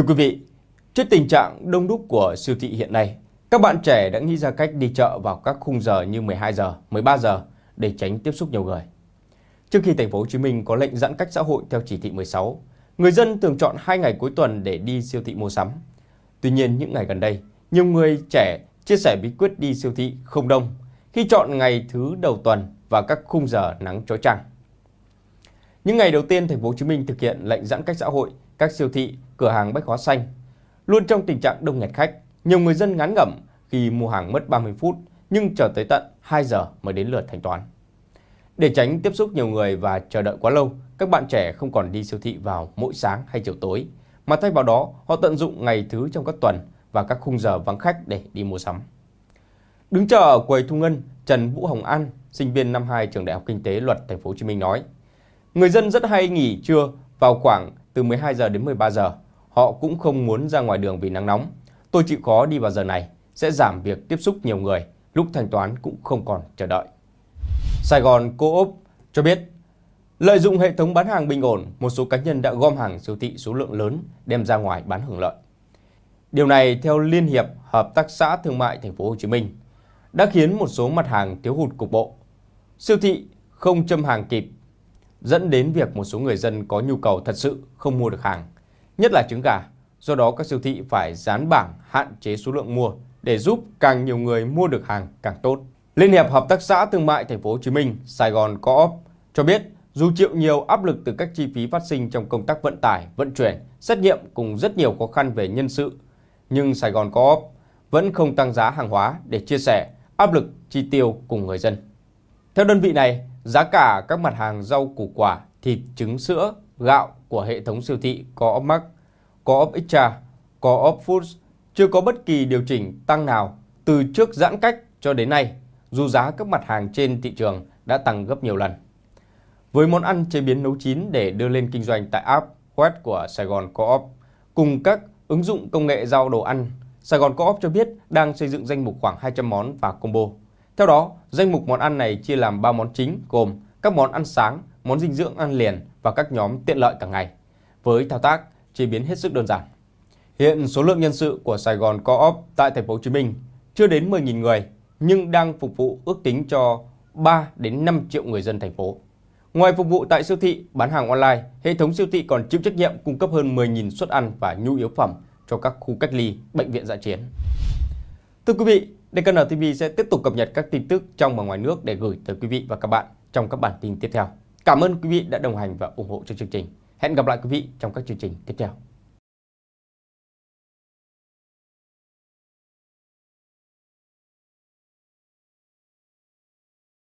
Thưa quý vị, trước tình trạng đông đúc của siêu thị hiện nay, các bạn trẻ đã nghĩ ra cách đi chợ vào các khung giờ như 12 giờ, 13 giờ để tránh tiếp xúc nhiều người. Trước khi thành phố Hồ Chí Minh có lệnh giãn cách xã hội theo chỉ thị 16, người dân thường chọn hai ngày cuối tuần để đi siêu thị mua sắm. Tuy nhiên, những ngày gần đây, nhiều người trẻ chia sẻ bí quyết đi siêu thị không đông khi chọn ngày thứ đầu tuần và các khung giờ nắng trói trang. Những ngày đầu tiên thành phố Hồ Chí Minh thực hiện lệnh giãn cách xã hội, các siêu thị, cửa hàng bách hóa xanh luôn trong tình trạng đông nghẹt khách. Nhiều người dân ngán ngẩm khi mua hàng mất 30 phút nhưng chờ tới tận 2 giờ mới đến lượt thanh toán. Để tránh tiếp xúc nhiều người và chờ đợi quá lâu, các bạn trẻ không còn đi siêu thị vào mỗi sáng hay chiều tối, mà thay vào đó họ tận dụng ngày thứ trong các tuần và các khung giờ vắng khách để đi mua sắm. Đứng chờ ở quầy thu ngân, Trần Vũ Hồng An, sinh viên năm 2 trường Đại học Kinh tế Luật Thành phố Hồ Chí Minh nói: Người dân rất hay nghỉ trưa vào khoảng từ 12 giờ đến 13 giờ. Họ cũng không muốn ra ngoài đường vì nắng nóng. Tôi chịu khó đi vào giờ này sẽ giảm việc tiếp xúc nhiều người, lúc thanh toán cũng không còn chờ đợi. Sài Gòn Co-op cho biết, lợi dụng hệ thống bán hàng bình ổn, một số cá nhân đã gom hàng siêu thị số lượng lớn đem ra ngoài bán hưởng lợi. Điều này theo Liên hiệp Hợp tác xã Thương mại Thành phố Hồ Chí Minh đã khiến một số mặt hàng thiếu hụt cục bộ. Siêu thị không châm hàng kịp dẫn đến việc một số người dân có nhu cầu thật sự không mua được hàng, nhất là trứng gà. Do đó các siêu thị phải dán bảng hạn chế số lượng mua để giúp càng nhiều người mua được hàng càng tốt. Liên hiệp Hợp tác xã Thương mại Thành phố Hồ Chí Minh, Sài Gòn Co-op cho biết dù chịu nhiều áp lực từ các chi phí phát sinh trong công tác vận tải, vận chuyển, xét nghiệm cùng rất nhiều khó khăn về nhân sự, nhưng Sài Gòn Co-op vẫn không tăng giá hàng hóa để chia sẻ áp lực chi tiêu cùng người dân. Theo đơn vị này, Giá cả các mặt hàng rau củ quả, thịt, trứng, sữa, gạo của hệ thống siêu thị có Mark, có ấp Extra, có ấp Foods chưa có bất kỳ điều chỉnh tăng nào từ trước giãn cách cho đến nay, dù giá các mặt hàng trên thị trường đã tăng gấp nhiều lần. Với món ăn chế biến nấu chín để đưa lên kinh doanh tại app web của Sài Gòn Co-op, cùng các ứng dụng công nghệ giao đồ ăn, Sài Gòn Co-op cho biết đang xây dựng danh mục khoảng 200 món và combo theo đó, danh mục món ăn này chia làm 3 món chính gồm các món ăn sáng, món dinh dưỡng ăn liền và các nhóm tiện lợi cả ngày. Với thao tác chế biến hết sức đơn giản. Hiện số lượng nhân sự của Sài Gòn Co-op tại thành phố Hồ Chí Minh chưa đến 10.000 người nhưng đang phục vụ ước tính cho 3 đến 5 triệu người dân thành phố. Ngoài phục vụ tại siêu thị, bán hàng online, hệ thống siêu thị còn chịu trách nhiệm cung cấp hơn 10.000 suất ăn và nhu yếu phẩm cho các khu cách ly, bệnh viện dã chiến. Thưa quý vị, DKN TV sẽ tiếp tục cập nhật các tin tức trong và ngoài nước để gửi tới quý vị và các bạn trong các bản tin tiếp theo. Cảm ơn quý vị đã đồng hành và ủng hộ cho chương trình. Hẹn gặp lại quý vị trong các chương trình tiếp theo.